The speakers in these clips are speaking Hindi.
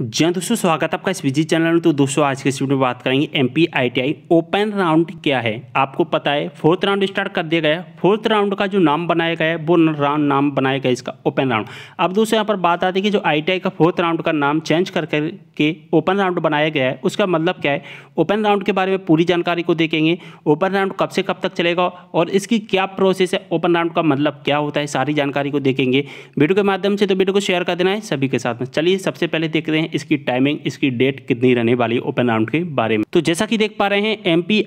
जय दोस्तों स्वागत है आपका इस विजी चैनल में तो दोस्तों आज के इस वीडियो में बात करेंगे M P I T I open round क्या है आपको पता है फोर्थ राउंड स्टार्ट कर दिया गया है फोर्थ राउंड का जो नाम बनाया गया है वो राउंड नाम बनाया गया इसका ओपन राउंड अब दोस्तों यहाँ पर बात आती है कि जो आई टी आई का फोर्थ राउंड का नाम चेंज कर करके ओपन राउंड बनाया गया है उसका मतलब क्या है ओपन राउंड के बारे में पूरी जानकारी को देखेंगे ओपन राउंड कब से कब तक चलेगा और इसकी क्या प्रोसेस है ओपन राउंड का मतलब क्या होता है सारी जानकारी को देखेंगे वीडियो के माध्यम से तो वीडियो को शेयर कर देना है सभी के साथ में चलिए सबसे पहले देख रहे हैं हैं इसकी टाइमिंग इसकी डेट कितनी रहने वाली ओपन राउंड के बारे में तो जैसा कि देख पा रहे हैं एम पी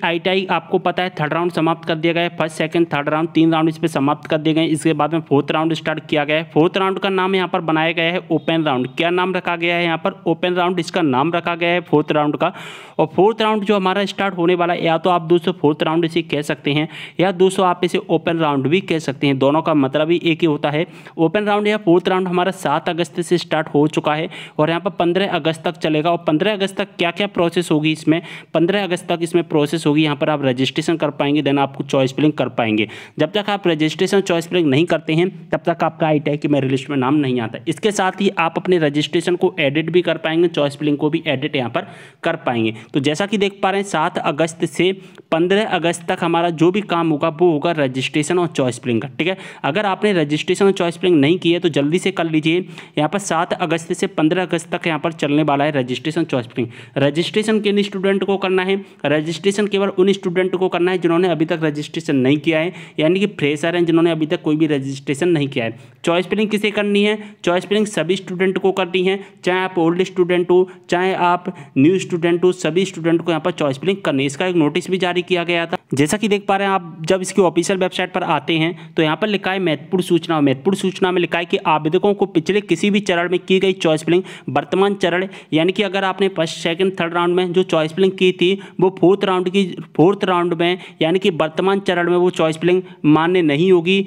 आपको पता है थर्ड राउंड समाप्त कर दिया गया फर्स्ट सेकंड थर्ड राउंड तीन राउंड इस पर समाप्त कर दिए गए इसके बाद में फोर्थ राउंड स्टार्ट किया गया है फोर्थ राउंड का नाम यहाँ पर बनाया गया है ओपन राउंड क्या नाम रखा गया है यहाँ पर ओपन राउंड इसका नाम रखा गया है फोर्थ राउंड का और फोर्थ राउंड जो हमारा स्टार्ट होने वाला है या तो आप दोस्तों फोर्थ राउंड इसे कह सकते हैं या दोस्तों आप इसे ओपन राउंड भी कह सकते हैं दोनों का मतलब ही एक ही होता है ओपन राउंड या फोर्थ राउंड हमारा सात अगस्त से स्टार्ट हो चुका है और यहाँ पर पंद्रह अगस्त तक चलेगा और पंद्रह अगस्त तक क्या क्या प्रोसेस होगी इसमें पंद्रह अगस्त तक इसमें प्रोसेस होगी यहाँ पर आप रजिस्ट्रेशन कर पाएंगे देन आपको चॉइस फिलिंग कर पाएंगे जब तक आप रजिस्ट्रेशन चॉइस फिलिंग नहीं करते हैं तब तक आपका आई टी आई लिस्ट में नाम नहीं आता इसके साथ ही आप अपने रजिस्ट्रेशन को एडिट भी कर पाएंगे चॉइस फिलिंग को भी एडिट यहाँ पर कर पाएंगे तो जैसा कि देख पा रहे हैं सात अगस्त से पंद्रह अगस्त तक हमारा जो भी काम होगा वो होगा रजिस्ट्रेशन और चॉइस फिलिंग का ठीक है अगर आपने रजिस्ट्रेशन और चॉइस फिलिंग नहीं किया है तो जल्दी से कर लीजिए यहाँ पर सात अगस्त से पंद्रह अगस्त तक यहाँ पर चलने वाला है रजिस्ट्रेशन चॉइस फिलिंग रजिस्ट्रेशन किन स्टूडेंट को करना है रजिस्ट्रेशन केवल उन स्टूडेंट को करना है जिन्होंने अभी तक रजिस्ट्रेशन नहीं किया है यानी कि फ्रेशर हैं जिन्होंने अभी तक कोई भी रजिस्ट्रेशन नहीं किया है चॉइस फिलिंग किसे करनी है चॉइस फिलिंग सभी स्टूडेंट को करनी है चाहे आप ओल्ड स्टूडेंट हो चाहे आप न्यू स्टूडेंट हो सभी स्टूडेंट को यहाँ पर चॉइस फिलिंग करनी है इसका एक नोटिस भी जारी किया गया था जैसा कि देख पा रहे हैं आप जब इसकी ऑफिशियल वेबसाइट पर आते हैं तो यहाँ पर लिखा है महत्वपूर्ण सूचना महत्वपूर्ण सूचना में लिखा है कि आवेदकों को पिछले किसी भी चरण में की गई चॉइस फिलिंग वर्तमान चरण यानी कि अगर आपने फर्स्ट सेकंड थर्ड राउंड में जो चॉइस फिलिंग की थी वो फोर्थ राउंड की फोर्थ राउंड में यानी कि वर्तमान चरण में वो चॉइस फिलिंग मान्य नहीं होगी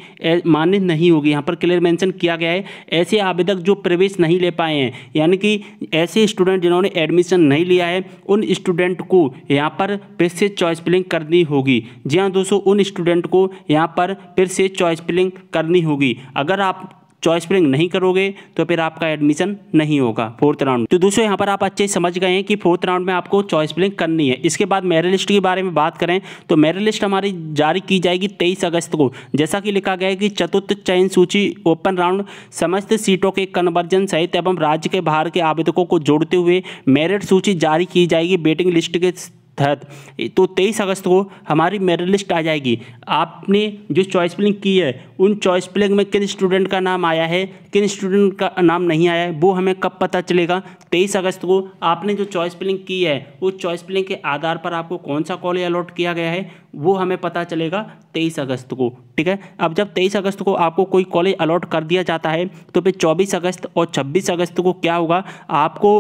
मान्य नहीं होगी यहाँ पर क्लियर मैंशन किया गया है ऐसे आवेदक जो प्रवेश नहीं ले पाए हैं यानी कि ऐसे स्टूडेंट जिन्होंने एडमिशन नहीं लिया है उन स्टूडेंट को यहाँ पर फिर से चॉइस फिलिंग करनी होगी होगी जी हाँ दोस्तों उन स्टूडेंट को यहाँ पर फिर से चॉइस फिलिंग करनी होगी अगर आप चॉइस फिलिंग नहीं करोगे तो फिर आपका एडमिशन नहीं होगा फोर्थ राउंड तो दोस्तों यहाँ पर आप अच्छे समझ गए हैं कि फोर्थ राउंड में आपको चॉइस फिलिंग करनी है इसके बाद मेरिट लिस्ट के बारे में बात करें तो मेरिट लिस्ट हमारी जारी की जाएगी तेईस अगस्त को जैसा कि लिखा गया है कि चतुर्थ चयन सूची ओपन राउंड समस्त सीटों के कन्वर्जन सहित एवं राज्य के बाहर के आवेदकों को जोड़ते हुए मेरिट सूची जारी की जाएगी वेटिंग लिस्ट के तहत तो तेईस अगस्त को हमारी मेरिट लिस्ट आ जाएगी आपने जो चॉइस प्लिंग की है उन चॉइस प्लिंग में किन स्टूडेंट का नाम आया है किन स्टूडेंट का नाम नहीं आया है वो हमें कब पता चलेगा तेईस अगस्त को आपने जो चॉइस प्लिंग की है उस चॉइस प्लिंग के आधार पर आपको कौन सा कॉलेज अलॉट किया गया है वो हमें पता चलेगा तेईस अगस्त को ठीक है अब जब तेईस अगस्त को आपको कोई कॉलेज अलॉट कर दिया जाता है तो फिर चौबीस अगस्त और छब्बीस अगस्त को क्या होगा आपको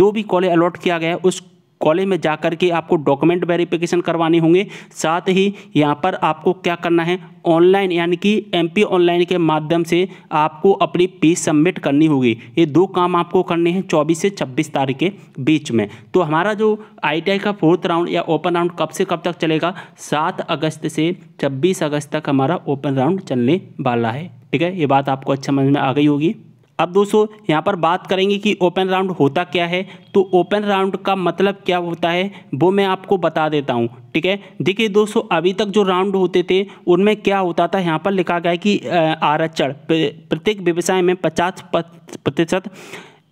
जो भी कॉलेज अलॉट किया गया है उस कॉलेज में जा के आपको डॉक्यूमेंट वेरिफिकेशन करवाने होंगे साथ ही यहाँ पर आपको क्या करना है ऑनलाइन यानी कि एमपी ऑनलाइन के माध्यम से आपको अपनी फीस सबमिट करनी होगी ये दो काम आपको करने हैं 24 से 26 तारीख के बीच में तो हमारा जो आईटीआई का फोर्थ राउंड या ओपन राउंड कब से कब तक चलेगा 7 अगस्त से 26 अगस्त तक हमारा ओपन राउंड चलने वाला है ठीक है ये बात आपको अच्छा समझ में आ गई होगी अब दोस्तों यहाँ पर बात करेंगे कि ओपन राउंड होता क्या है तो ओपन राउंड का मतलब क्या होता है वो मैं आपको बता देता हूँ ठीक है देखिए दोस्तों अभी तक जो राउंड होते थे उनमें क्या होता था यहाँ पर लिखा गया है कि आरक्षण प्रत्येक व्यवसाय में पचास प्रतिशत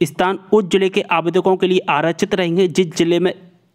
स्थान उस जिले के आवेदकों के लिए आरक्षित रहेंगे जिस जिले में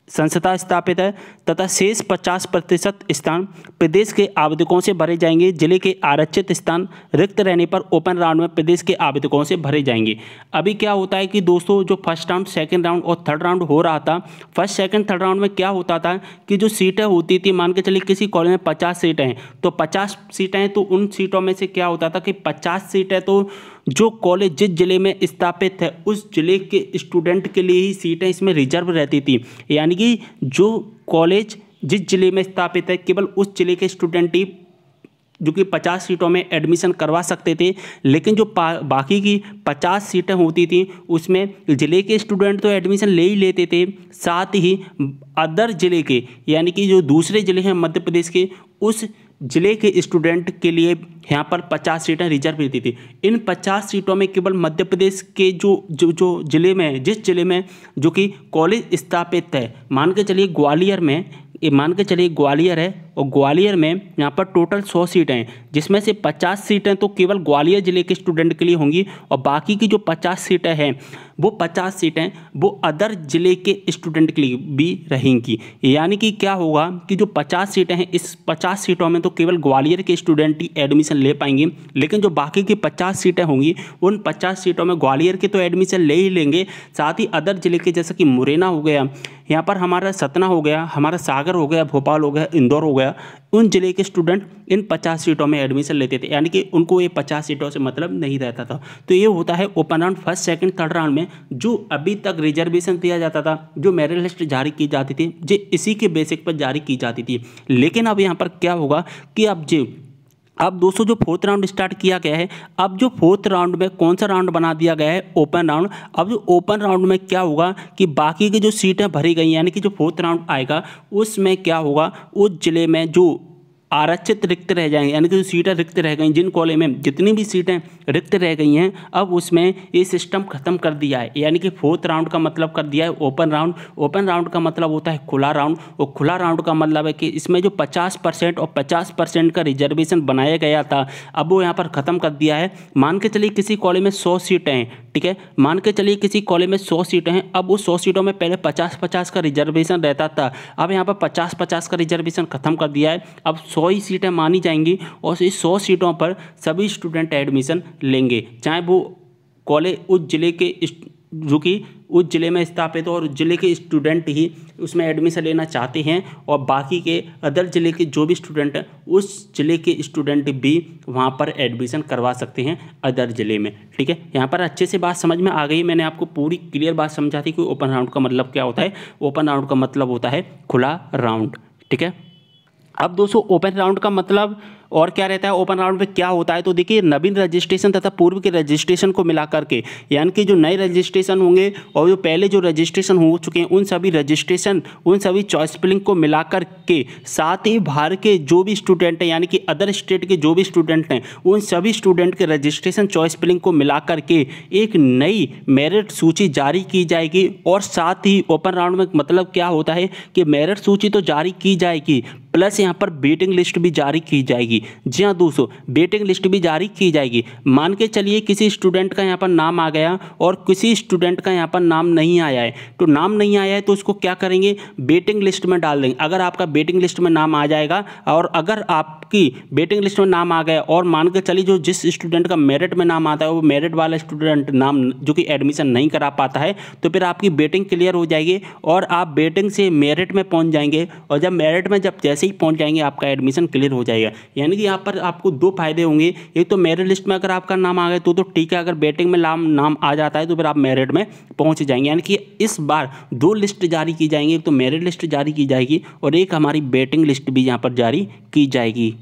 संस्था स्थापित है तथा शेष पचास प्रतिशत स्थान प्रदेश के आवेदकों से भरे जाएंगे जिले के आरक्षित स्थान रिक्त रहने पर ओपन राउंड में प्रदेश के आवेदकों से भरे जाएंगे अभी क्या होता है कि दोस्तों जो फर्स्ट राउंड सेकंड राउंड और थर्ड राउंड हो रहा था फर्स्ट सेकंड थर्ड राउंड में क्या होता था कि जो सीटें होती थी मान के चलिए किसी कॉलेज में पचास सीटें हैं तो पचास सीटें हैं तो उन सीटों में से क्या होता था कि पचास सीटें तो जो कॉलेज जिस जिले में स्थापित है उस जिले के स्टूडेंट के लिए ही सीटें इसमें रिजर्व रहती थी यानी कि जो कॉलेज जिस जिले में स्थापित है केवल उस जिले के स्टूडेंट ही जो कि 50 सीटों में एडमिशन करवा सकते थे लेकिन जो बाकी की 50 सीटें होती थी उसमें ज़िले के स्टूडेंट तो एडमिशन ले ही लेते थे साथ ही अदर ज़िले के यानी कि जो दूसरे ज़िले हैं मध्य प्रदेश के उस जिले के स्टूडेंट के लिए यहाँ पर 50 सीटें रिजर्व दी थी इन 50 सीटों में केवल मध्य प्रदेश के जो जो जो जिले में जिस जिले में जो कि कॉलेज स्थापित है मान के चलिए ग्वालियर में ये मान के चलिए ग्वालियर है और ग्वालियर में यहाँ पर टोटल सौ सीटें हैं जिसमें से पचास सीटें तो केवल ग्वालियर जिले के स्टूडेंट के लिए होंगी और बाकी की जो पचास सीटें हैं वो पचास सीटें वो अदर जिले के स्टूडेंट के लिए भी रहेंगी यानी कि क्या होगा कि जो पचास सीटें हैं इस पचास सीटों में तो केवल ग्वालियर के स्टूडेंट ही एडमिशन ले पाएंगे लेकिन जो बाकी की पचास सीटें होंगी उन पचास सीटों में ग्वालियर के तो एडमिशन ले ही लेंगे साथ ही अदर जिले के जैसे कि मुरैना हो गया यहाँ पर हमारा सतना हो गया हमारा सागर हो गया भोपाल हो गया इंदौर हो गया उन जिले के स्टूडेंट इन पचास सीटों में एडमिशन लेते थे यानी कि उनको ये पचास सीटों से मतलब नहीं रहता था तो ये होता है open round first second third round में जो अभी तक रिजर्वेशन दिया जाता था जो मेरिट लिस्ट जारी की जाती थी जो इसी के बेसिक पर जारी की जाती थी लेकिन अब यहाँ पर क्या होगा कि अब जो अब दोस्तों जो फोर्थ राउंड स्टार्ट किया गया है अब जो फोर्थ राउंड में कौन सा राउंड बना दिया गया है ओपन राउंड अब जो ओपन राउंड में क्या होगा कि बाकी की जो सीटें भरी गई यानी कि जो फोर्थ राउंड आएगा उसमें क्या होगा उस ज़िले में जो आरक्षित रिक्त रह जाएंगे यानी कि जो सीटें रिक्त रह गई जिन कॉलेज में जितनी भी सीटें रिक्त रह गई हैं अब उसमें ये सिस्टम ख़त्म कर दिया है यानी कि फोर्थ राउंड का मतलब कर दिया है ओपन राउंड ओपन राउंड का मतलब होता है खुला राउंड और खुला राउंड का मतलब है कि इसमें जो पचास परसेंट और पचास परसेंट का रिजर्वेशन बनाया गया था अब वो यहाँ पर ख़त्म कर दिया है मान के चलिए किसी कॉलेज में सौ सीटें हैं ठीक है मान के चलिए किसी कॉलेज में सौ सीटें हैं अब उस सौ सीटों में पहले पचास पचास का रिजर्वेशन रहता था अब यहाँ पर पचास पचास का रिजर्वेशन ख़त्म कर दिया है अब सौ ही सीटें मानी जाएंगी और इस सौ सीटों पर सभी स्टूडेंट एडमिशन लेंगे चाहे वो कॉलेज उस ज़िले के जो कि उस ज़िले में स्थापित हो और ज़िले के स्टूडेंट ही उसमें एडमिशन लेना चाहते हैं और बाकी के अदर ज़िले के जो भी स्टूडेंट हैं उस ज़िले के स्टूडेंट भी वहाँ पर एडमिशन करवा सकते हैं अदर ज़िले में ठीक है यहाँ पर अच्छे से बात समझ में आ गई मैंने आपको पूरी क्लियर बात समझा थी कि ओपन राउंड का मतलब क्या होता है ओपन राउंड का मतलब होता है खुला राउंड ठीक है अब दोस्तों ओपन राउंड का मतलब और क्या रहता है ओपन राउंड में क्या होता है तो देखिए नवीन रजिस्ट्रेशन तथा पूर्व के रजिस्ट्रेशन को मिला करके यानी कि जो नए रजिस्ट्रेशन होंगे और जो पहले जो रजिस्ट्रेशन हो चुके हैं उन सभी रजिस्ट्रेशन उन सभी चॉइस फिलिंग को मिला के साथ ही बाहर के जो भी स्टूडेंट हैं यानी कि अदर स्टेट के जो भी स्टूडेंट हैं उन सभी स्टूडेंट के रजिस्ट्रेशन चॉइस फिलिंग को मिला के एक नई मेरिट सूची जारी की जाएगी और साथ ही ओपन राउंड में मतलब क्या होता है कि मेरिट सूची तो जारी की जाएगी प्लस यहाँ पर वेटिंग लिस्ट भी जारी की जाएगी जाएगी जी हाँ दोस्तों वेटिंग लिस्ट भी जारी की जाएगी मान के चलिए किसी स्टूडेंट का यहाँ पर नाम आ गया और किसी स्टूडेंट का यहाँ पर नाम नहीं आया है तो नाम नहीं आया है तो उसको क्या करेंगे वेटिंग लिस्ट में डाल देंगे अगर आपका वेटिंग लिस्ट में नाम आ जाएगा और अगर आपकी वेटिंग लिस्ट में नाम आ गया और मान के चलिए जो जिस स्टूडेंट का मेरिट में नाम आता है वो मेरिट वाला स्टूडेंट नाम जो कि एडमिशन नहीं करा पाता है तो फिर आपकी बेटिंग क्लियर हो जाएगी और आप बेटिंग से मेरिट में पहुंच जाएंगे और जब मेरिट में जब जैसे ही पहुंच जाएंगे आपका एडमिशन क्लियर हो जाएगा यानी कि यहाँ पर आपको दो फायदे होंगे एक तो मेरिट लिस्ट में अगर आपका नाम आ गया तो, तो ठीक है अगर बैटिंग में नाम नाम आ जाता है तो फिर आप मेरिट में पहुँच जाएंगे यानी कि इस बार दो लिस्ट जारी की जाएंगी एक तो मेरिट लिस्ट जारी की जाएगी और एक हमारी बैटिंग लिस्ट भी यहाँ पर जारी की जाएगी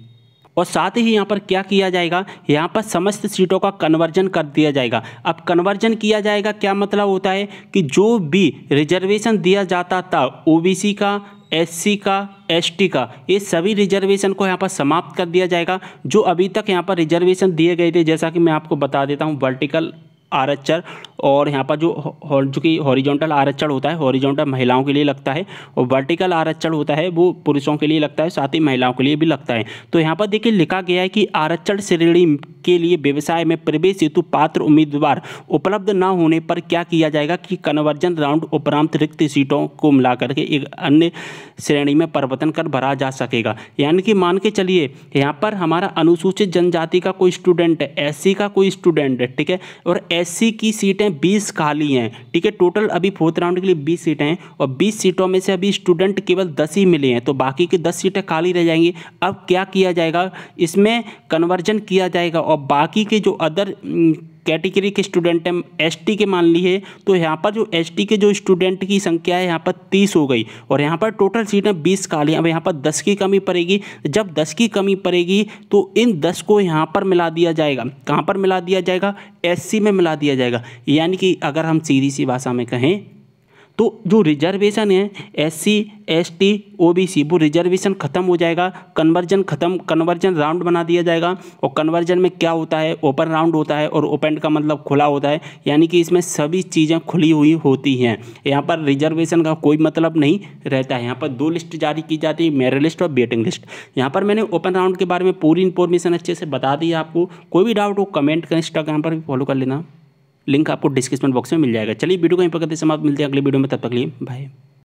और साथ ही यहाँ पर क्या किया जाएगा यहाँ पर समस्त सीटों का कन्वर्जन कर दिया जाएगा अब कन्वर्जन किया जाएगा क्या मतलब होता है कि जो भी रिजर्वेशन दिया जाता था ओबीसी का एससी का एसटी का ये सभी रिजर्वेशन को यहाँ पर समाप्त कर दिया जाएगा जो अभी तक यहाँ पर रिजर्वेशन दिए गए थे जैसा कि मैं आपको बता देता हूँ वर्टिकल आरक्षण और यहाँ पर जो जो कि हॉरिजॉन्टल आरक्षण होता है हॉरिजॉन्टल महिलाओं के लिए लगता है और वर्टिकल आरक्षण होता है वो पुरुषों के लिए लगता है साथ ही महिलाओं के लिए भी लगता है तो यहाँ पर देखिए लिखा गया है कि आरक्षण श्रेणी के लिए व्यवसाय में प्रवेश हेतु पात्र उम्मीदवार उपलब्ध न होने पर क्या किया जाएगा कि कन्वर्जन राउंड उपरांत रिक्त सीटों को मिला करके एक अन्य श्रेणी में परिवर्तन कर भरा जा सकेगा यानी कि मान के चलिए यहाँ पर हमारा अनुसूचित जनजाति का कोई स्टूडेंट है एस का कोई स्टूडेंट है ठीक है और एससी की सीटें 20 खाली हैं ठीक है टोटल अभी फोर्थ राउंड के लिए 20 सीटें हैं और 20 सीटों में से अभी स्टूडेंट केवल 10 ही मिले हैं तो बाकी की 10 सीटें खाली रह जाएंगी अब क्या किया जाएगा इसमें कन्वर्जन किया जाएगा और बाकी के जो अदर कैटेगरी के स्टूडेंट हैं एस के मान लिए तो यहाँ पर जो एस के जो स्टूडेंट की संख्या है यहाँ पर तीस हो गई और यहाँ पर टोटल सीटें बीस खाली अब यहाँ पर दस की कमी पड़ेगी जब दस की कमी पड़ेगी तो इन दस को यहाँ पर मिला दिया जाएगा कहाँ पर मिला दिया जाएगा एस में मिला दिया जाएगा यानी कि अगर हम सीधी सी भाषा में कहें तो जो रिजर्वेशन है S C S T O B C वो रिजर्वेशन ख़त्म हो जाएगा कन्वर्जन ख़त्म कन्वर्जन राउंड बना दिया जाएगा और कन्वर्जन में क्या होता है ओपन राउंड होता है और ओपन का मतलब खुला होता है यानी कि इसमें सभी चीज़ें खुली हुई होती हैं यहाँ पर रिजर्वेशन का कोई मतलब नहीं रहता है यहाँ पर दो लिस्ट जारी की जाती है मेरिट लिस्ट और वेटिंग लिस्ट यहाँ पर मैंने ओपन राउंड के बारे में पूरी इन्फॉर्मेशन अच्छे से बता दी है आपको कोई भी डाउट हो कमेंट करें इंस्टाग्राम पर भी फॉलो कर लेना लिंक आपको डिस्क्रिप्शन बॉक्स में मिल जाएगा चलिए वीडियो कहीं पर करते समाप्त मिलते हैं अगले वीडियो में तब तक लिए बाय